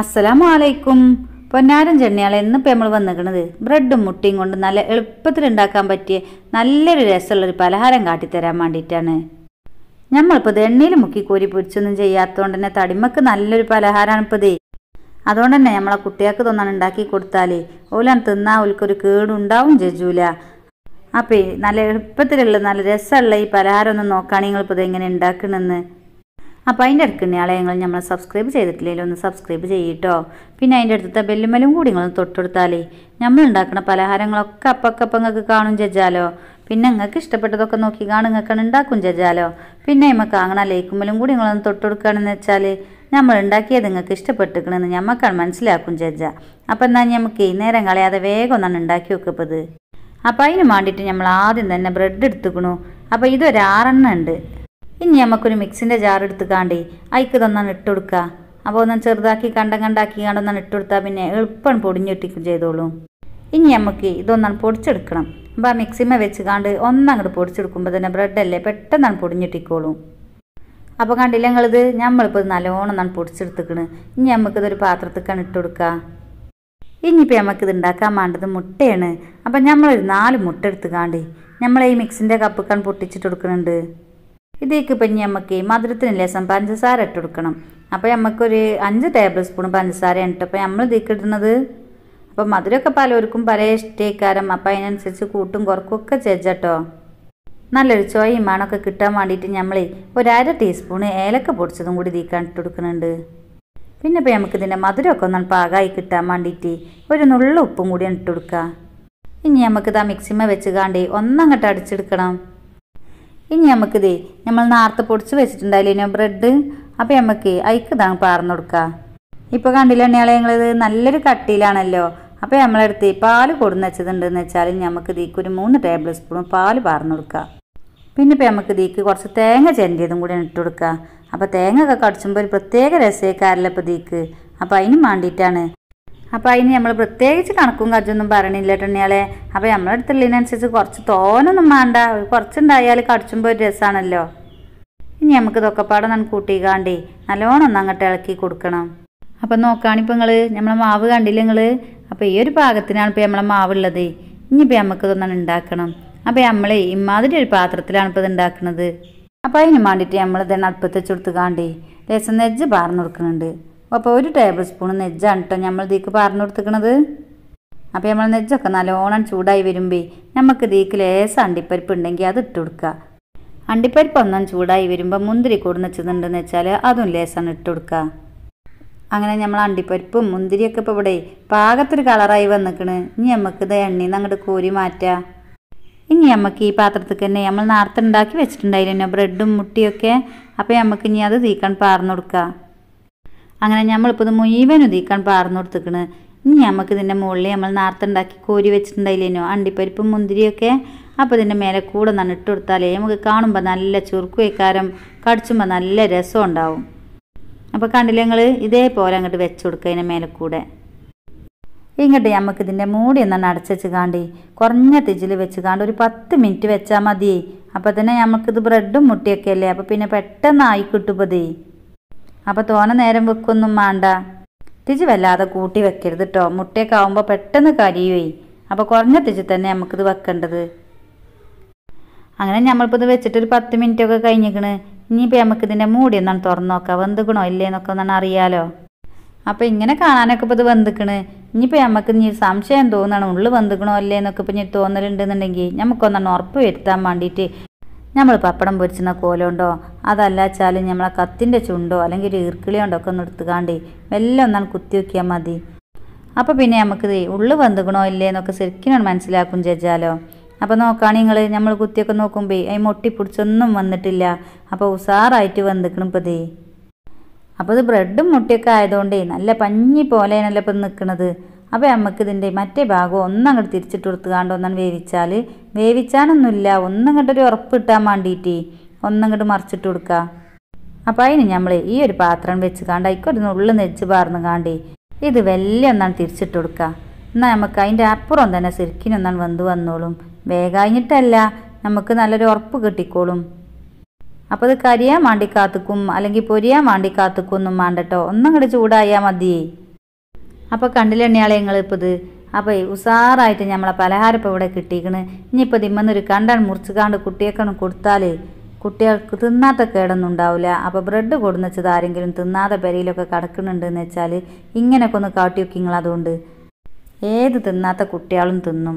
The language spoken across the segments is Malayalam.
അസ്സലാമു അലൈക്കും പൊന്നാരൻ ചെണ്ണിയാളെ ഇന്നിപ്പോൾ നമ്മൾ വന്നിരിക്കുന്നത് ബ്രെഡും മുട്ടയും കൊണ്ട് നല്ല എളുപ്പത്തിൽ ഉണ്ടാക്കാൻ പറ്റിയ നല്ലൊരു രസമുള്ളൊരു പലഹാരം കാട്ടിത്തരാൻ വേണ്ടിയിട്ടാണ് ഞമ്മളിപ്പോൾ ഇത് എണ്ണയിൽ മുക്കി കോരി പൊരിച്ചൊന്നും ചെയ്യാത്തതുകൊണ്ട് തന്നെ തടിമക്ക് നല്ലൊരു പലഹാരമാണ് ഇപ്പോൾ ഇതേ അതുകൊണ്ട് തന്നെ നമ്മളെ കുട്ടികൾക്ക് തൊന്നാണ് ഉണ്ടാക്കി കൊടുത്താൽ ഓലാൻ തിന്നാ ഓൽക്കൊരു കേടുണ്ടാവും ജജൂല അപ്പോൾ നല്ല എളുപ്പത്തിലുള്ള നല്ല രസമുള്ള ഈ പലഹാരം ഒന്ന് നോക്കുകയാണെങ്കിൽ ഇപ്പോൾ ഇത് എങ്ങനെ ഉണ്ടാക്കണമെന്ന് അപ്പോൾ അതിൻ്റെ അടുക്കുന്ന ആളെ നമ്മൾ സബ്സ്ക്രൈബ് ചെയ്തിട്ടില്ലെങ്കിൽ ഒന്ന് സബ്സ്ക്രൈബ് ചെയ്യട്ടോ പിന്നെ അതിൻ്റെ അടുത്തത്തെ ബെല്ലുമലും കൂടി നിങ്ങളൊന്ന് തൊട്ടെടുത്താലേ നമ്മൾ ഉണ്ടാക്കുന്ന പലഹാരങ്ങളൊക്കെ അപ്പക്കപ്പം നിങ്ങൾക്ക് കാണും ചെജാലോ പിന്നെ നിങ്ങൾക്ക് ഇഷ്ടപ്പെട്ടതൊക്കെ നോക്കി കാണും നിങ്ങൾക്ക് ഉണ്ടാക്കും ചെജാലോ പിന്നെ നമുക്ക് അങ്ങനെ ലൈക്കുമലും കൂടി നിങ്ങളൊന്ന് തൊട്ടെടുക്കുകയാണെന്ന് വെച്ചാൽ നമ്മൾ ഉണ്ടാക്കിയത് നിങ്ങൾക്ക് ഇഷ്ടപ്പെട്ടിരിക്കണമെന്ന് ഞമ്മക്കാണ് മനസ്സിലാക്കും ചെജ അപ്പം എന്നാൽ നമുക്ക് നേരം കളയാതെ വേഗം ഒന്നാണ് ഉണ്ടാക്കി വെക്കപ്പത് അപ്പോൾ അതിന് വേണ്ടിയിട്ട് നമ്മൾ ആദ്യം തന്നെ ബ്രെഡ് എടുത്തുക്കണു അപ്പോൾ ഇതൊരാറെണ്ണം ഉണ്ട് ഇനി നമുക്കൊരു മിക്സിൻ്റെ ജാർ എടുത്ത് കാണ്ടേ അയക്ക് തന്നാണ് ഇട്ട് കൊടുക്കുക അപ്പോൾ ഒന്ന് ചെറുതാക്കി കണ്ടം കണ്ടാക്കി കണ്ടൊന്നാണ് ഇട്ട് കൊടുത്താൽ പിന്നെ എളുപ്പം പൊടിഞ്ഞിട്ട് ചെയ്തോളൂ ഇനി നമുക്ക് ഇതൊന്നാണ് പൊടിച്ചെടുക്കണം അപ്പോൾ ആ മിക്സിമ വെച്ച് കാണ്ട് ഒന്നങ്ങോട്ട് പൊടിച്ചെടുക്കുമ്പോൾ തന്നെ ബ്രെഡല്ലേ പെട്ടെന്നാണ് പൊടിഞ്ഞിട്ടിക്കോളും അപ്പോൾ കണ്ടില്ല ഞങ്ങളിത് നമ്മളിപ്പോൾ നല്ലോണം നാണ് പൊടിച്ചെടുത്തിക്കണ് ഇനി നമുക്കിതൊരു പാത്രത്തിക്കാണ് ഇട്ട് കൊടുക്കുക ഇനിയിപ്പോൾ നമുക്കിത് ഉണ്ടാക്കാൻ വേണ്ടത് മുട്ടയാണ് അപ്പം നമ്മളൊരു നാല് മുട്ട എടുത്ത് കാണ്ടേ നമ്മൾ ഈ മിക്സിൻ്റെ കപ്പൊക്കാണ് പൊട്ടിച്ചിട്ട് കൊടുക്കുന്നുണ്ട് ഇതേക്ക് ഇപ്പം നമുക്ക് മധുരത്തിന് ലേശം പഞ്ചസാര ഇട്ട് കൊടുക്കണം അപ്പോൾ നമുക്കൊരു അഞ്ച് ടേബിൾ സ്പൂൺ പഞ്ചസാര ഉണ്ട് അപ്പോൾ നമ്മൾ ഇതേക്ക് ഇടുന്നത് അപ്പോൾ മധുരമൊക്കെ പലവർക്കും പല ഇഷ്ടക്കാരം അപ്പം അതിനനുസരിച്ച് കൂട്ടും കുറക്കുമൊക്കെ ചെജ്ജട്ടോ നല്ലൊരു ചോയും മണമൊക്കെ കിട്ടാൻ വേണ്ടിയിട്ട് നമ്മൾ ഒരര ടീസ്പൂൺ ഏലക്ക പൊടിച്ചതും കൂടി ഇതേക്ക് ഇട്ട് കൊടുക്കുന്നുണ്ട് പിന്നെ ഇപ്പോൾ നമുക്കിതിൻ്റെ മധുരമൊക്കെ ഒന്ന് പാകമായി കിട്ടാൻ വേണ്ടിയിട്ട് ഒരു നുള്ള ഉപ്പും കൂടി ഇട്ട് കൊടുക്കുക ഇനി നമുക്കിത് ആ മിക്സിമ വെച്ച് കാണ്ടി ഒന്നങ്ങോട്ട് അടിച്ചെടുക്കണം ഇനി നമുക്കിത് നമ്മൾ നേരത്തെ പൊടിച്ച് വെച്ചിട്ടുണ്ടായില്ലേ ബ്രെഡ് അപ്പോൾ നമുക്ക് അയക്ക് ഇതാണ് പാർന്നു കൊടുക്കുക ഇപ്പോൾ കണ്ടില്ല എണ്ണയാളെ ഞങ്ങളിത് നല്ലൊരു കട്ടിയിലാണല്ലോ അപ്പോൾ നമ്മളെടുത്ത് പാല് കൊടുന്ന് വെച്ചതുണ്ടെന്ന് വെച്ചാൽ നമുക്ക് ഇതിക്ക് ഒരു മൂന്ന് ടേബിൾ സ്പൂൺ പാല് പാർന്നു കൊടുക്കുക പിന്നെ ഇപ്പോൾ നമുക്ക് ഇതിക്ക് കുറച്ച് തേങ്ങ ചെന്തിയതും കൂടി ഇട്ട് കൊടുക്കുക അപ്പോൾ തേങ്ങ ഒക്കെ കടിച്ചുമ്പോൾ ഒരു പ്രത്യേക രസേക്കാരല്ല ഇപ്പോൾ ഇതിക്ക് അപ്പോൾ അതിനും വേണ്ടിയിട്ടാണ് അപ്പോൾ അതിന് നമ്മൾ പ്രത്യേകിച്ച് കണക്കും കജൊന്നും പറയണില്ല കേട്ടോണ്ണിയാളെ അപ്പോൾ നമ്മളെടുത്തുള്ളതിനനുസരിച്ച് കുറച്ച് തോനൊന്നും വേണ്ട കുറച്ചുണ്ടായാൽ കടിച്ചുമ്പോൾ ഒരു രസമാണല്ലോ ഇനി നമുക്ക് ഇതൊക്കെ പാടെ കൂട്ടി കാണ്ടി നല്ലോണം ഒന്ന് അങ്ങോട്ട് ഇളക്കി കൊടുക്കണം അപ്പം നോക്കുകയാണിപ്പോൾ നിങ്ങൾ നമ്മളെ മാവ് കണ്ടില്ല നിങ്ങൾ അപ്പോൾ ഈ ഒരു പാകത്തിനാണ് ഇപ്പോൾ നമ്മളെ മാവുള്ളത് ഇനിയിപ്പോൾ നമുക്ക് ഇതൊന്നാണ് ഉണ്ടാക്കണം അപ്പോൾ നമ്മളെ ഇമാതിരി ഒരു പാത്രത്തിലാണ് ഇപ്പോൾ ഇത് ഉണ്ടാക്കുന്നത് അപ്പോൾ അതിന് വേണ്ടിയിട്ട് നമ്മളിതെണ്ണ അടുപ്പത്ത് വെച്ച് കൊടുത്തുകാണ്ടേ രസം നെജ്ജ് പാർന്നു കൊടുക്കുന്നുണ്ട് അപ്പോൾ ഒരു ടേബിൾ സ്പൂൺ നെജ്ജാണ് കേട്ടോ നമ്മൾ ഇതിക്ക് പറഞ്ഞു കൊടുത്തിക്കണത് അപ്പോൾ നമ്മൾ നെജ്ജൊക്കെ നല്ലോണം ചൂടായി വരുമ്പോൾ നമുക്ക് ഇതിക്ക് ലേശം അണ്ടിപ്പരിപ്പ് ഉണ്ടെങ്കിൽ അത് ഇട്ട് കൊടുക്കുക അണ്ടിപ്പരിപ്പ് ഒന്നും ചൂടായി വരുമ്പോൾ മുന്തിരി കൂടുന്ന വെച്ചതുണ്ടെന്ന് വെച്ചാൽ അതും ലേശം ഇട്ട് കൊടുക്കുക അങ്ങനെ നമ്മൾ അണ്ടിപ്പരിപ്പും മുന്തിരിയൊക്കെ ഇപ്പോൾ ഇവിടെ പാകത്തൊരു കളറായി വന്നിക്കണ് ഇനി നമുക്ക് ഇത് എണ്ണയിൽ നിന്ന് അങ്ങോട്ട് കോരി മാറ്റുക ഇനി നമുക്ക് ഈ പാത്രത്തിൽ തന്നെ നമ്മൾ നേരത്തെ ഉണ്ടാക്കി വെച്ചിട്ടുണ്ടായിരുന്നു ബ്രെഡും മുട്ടിയൊക്കെ അപ്പോൾ നമുക്ക് ഇനി അത് തീക്കാൻ പാർന്നു കൊടുക്കുക അങ്ങനെ നമ്മളിപ്പോൾ ഇത് മുഴുവൻ ഉദിക്കാൻ പാർന്നു കൊടുത്തിക്കണ് ഇനി നമുക്ക് ഇതിൻ്റെ മുകളിൽ നമ്മൾ നേരത്തെ കോരി വെച്ചിട്ടുണ്ടായില്ലേനോ അണ്ടിപ്പരിപ്പും മുന്തിരിയൊക്കെ അപ്പോൾ ഇതിൻ്റെ മേലെ കൂടെ ഇട്ട് കൊടുത്താലേ നമുക്ക് കാണുമ്പോൾ നല്ല ചുരുക്കുവയ്ക്കാരം കടിച്ചുമ്പോൾ നല്ല രസം ഉണ്ടാവും അപ്പോൾ കണ്ടില്ലേ നിങ്ങൾ ഇതേപോലെ അങ്ങോട്ട് വെച്ച് കൊടുക്കുക അതിൻ്റെ മേലെ കൂടെ ഇങ്ങോട്ട് നമുക്ക് ഇതിൻ്റെ മൂടി ഒന്നാണ് അടച്ചു കാണ്ടി കുറഞ്ഞ തിജിൽ വെച്ച് കാണ്ട് ഒരു പത്ത് മിനിറ്റ് വെച്ചാൽ മതി അപ്പോൾ തന്നെ നമുക്കിത് ബ്രെഡും മുട്ടിയൊക്കെ അല്ലേ അപ്പോൾ പിന്നെ പെട്ടെന്ന് ആയി കിട്ടുമ്പോൾ അപ്പോൾ തോന നേരം വെക്കൊന്നും വേണ്ട തിജ് വല്ലാതെ കൂട്ടി വെക്കരുത് കേട്ടോ മുട്ടയൊക്കെ ആവുമ്പോൾ പെട്ടെന്ന് കരിയുവേ അപ്പോൾ കുറഞ്ഞ തിജ് തന്നെ നമുക്കിത് വെക്കേണ്ടത് അങ്ങനെ നമ്മളിപ്പോൾ ഇത് വെച്ചിട്ടൊരു പത്ത് മിനിറ്റ് ഒക്കെ കഴിഞ്ഞിക്കണ് ഇനിയിപ്പോൾ നമുക്ക് ഇതിന്റെ മൂടി ഒന്നാണ് തുറന്നു നോക്കാം വെന്തുക്കണോ ഇല്ലേ എന്നൊക്കെ ഒന്നാണ് അറിയാലോ അപ്പോൾ ഇങ്ങനെ കാണാനൊക്കെ ഇപ്പോൾ ഇത് വെന്തുക്കണ് ഇനിയിപ്പോൾ നമുക്ക് ഇനി സംശയം തോന്നണം ഉള്ളു വെന്തുക്കണോ അല്ലേ എന്നൊക്കെ ഇപ്പം ഇനി തോന്നലുണ്ടെന്നുണ്ടെങ്കിൽ നമുക്കൊന്നാണ് ഉറപ്പ് വരുത്താൻ വേണ്ടിയിട്ട് നമ്മൾ പപ്പടം പൊരിച്ചുന്ന കോലുണ്ടോ അതല്ലാച്ചാലും നമ്മളെ കത്തിൻ്റെ ചുണ്ടോ അല്ലെങ്കിൽ ഒരു ഈർക്കിളി കൊണ്ടോ ഒക്കെ നിർത്തുകാണ്ട് മെല്ലെ ഒന്നാണ് കുത്തി വെക്കിയാൽ മതി അപ്പോൾ പിന്നെ നമുക്കിത് ഉള്ളു വന്നുകണോ ഇല്ലേ എന്നൊക്കെ ശരിക്കും മനസ്സിലാക്കും ചേച്ചാലോ അപ്പോൾ നോക്കുകയാണ് നിങ്ങൾ നമ്മൾ കുത്തിയൊക്കെ നോക്കുമ്പോൾ അതിന് മുട്ടിപ്പിടിച്ചൊന്നും വന്നിട്ടില്ല അപ്പോൾ ഉഷാറായിട്ട് വന്നിക്കണം ഇപ്പോൾ അപ്പോൾ ഇത് ബ്രെഡും മുട്ടിയൊക്കെ ആയതുകൊണ്ടേ നല്ല പഞ്ഞി പോലെയാണല്ലോ ഇപ്പം നിൽക്കുന്നത് അപ്പോൾ നമുക്ക് മറ്റേ ഭാഗം ഒന്നങ്ങോട്ട് തിരിച്ചിട്ട് കാണ്ട ഒന്നാണ് വേവിച്ചാൽ വേവിച്ചാനൊന്നുമില്ല ഒന്നങ്ങോട്ട് ഒരു ഉറപ്പ് കിട്ടാൻ വേണ്ടിയിട്ട് ഒന്നങ്ങോട്ട് മറിച്ചിട്ട് കൊടുക്കുക അപ്പോൾ അതിന് നമ്മൾ ഈ ഒരു പാത്രം വെച്ച് കാണ്ട അതിക്കൊരു ഉള്ളിൽ നെച്ച് പാർന്ന് കാണ്ടി ഇത് വലിയ ഒന്നാണ് തിരിച്ചിട്ട് കൊടുക്കുക എന്നാൽ നമുക്ക് അതിൻ്റെ അപ്പുറം തന്നെ ശരിക്കിനൊന്നാണ് വെന്ത് വന്നോളും വേഗാഞ്ഞിട്ടല്ല നമുക്ക് നല്ലൊരു ഉറപ്പ് കിട്ടിക്കോളും അപ്പോൾ ഇത് കരിയാൻ വേണ്ടി കാത്തുക്കും അല്ലെങ്കിൽ പൊരിയാൻ വേണ്ടി കാത്തുക്കും ഒന്നും വേണ്ടട്ടോ ഒന്നും കൂടെ ചൂടായാൽ മതിയേ അപ്പോൾ കണ്ടില്ലെണ്ണിയാളെ നിങ്ങൾ ഇപ്പോൾ ഇത് അപ്പോൾ ഉസാറായിട്ട് നമ്മളെ പലഹാരം ഇപ്പോൾ ഇവിടെ കിട്ടിയിരിക്കണ് ഇനിയിപ്പോൾ തിമ്മന്നൊരു കണ്ടാൻ മുറിച്ചുകാണ്ട് കുട്ടിയേക്കാണ് കൊടുത്താൽ കുട്ടികൾക്ക് തിന്നാത്ത കേടൊന്നും ഉണ്ടാവില്ല അപ്പോൾ ബ്രെഡ് വെച്ചത് ആരെങ്കിലും തിന്നാതെ പെരയിലൊക്കെ കിടക്കുന്നുണ്ട് എന്ന് വെച്ചാൽ ഇങ്ങനെയൊക്കെ ഒന്ന് കാട്ടി വയ്ക്കിങ്ങൾ അതുകൊണ്ട് ഏത് തിന്നാത്ത കുട്ടികളും തിന്നും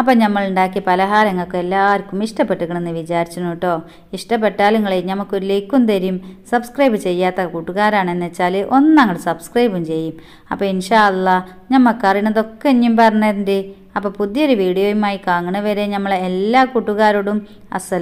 അപ്പം നമ്മൾ ഉണ്ടാക്കി പലഹാരങ്ങൾക്ക് എല്ലാവർക്കും ഇഷ്ടപ്പെട്ടിരിക്കണമെന്ന് വിചാരിച്ചു കേട്ടോ ഇഷ്ടപ്പെട്ടാൽ നിങ്ങൾ നമുക്കൊരു ലൈക്കും തരും സബ്സ്ക്രൈബ് ചെയ്യാത്ത കൂട്ടുകാരാണെന്ന് വെച്ചാൽ ഒന്നങ്ങോട്ട് സബ്സ്ക്രൈബും ചെയ്യും അപ്പോൾ ഇൻഷാ അല്ല ഞമ്മക്കറിയണതൊക്കെ ഇനിയും പറഞ്ഞിട്ടുണ്ട് അപ്പോൾ പുതിയൊരു വീഡിയോയുമായി കാണുന്നവരെ നമ്മളെ എല്ലാ കൂട്ടുകാരോടും അസല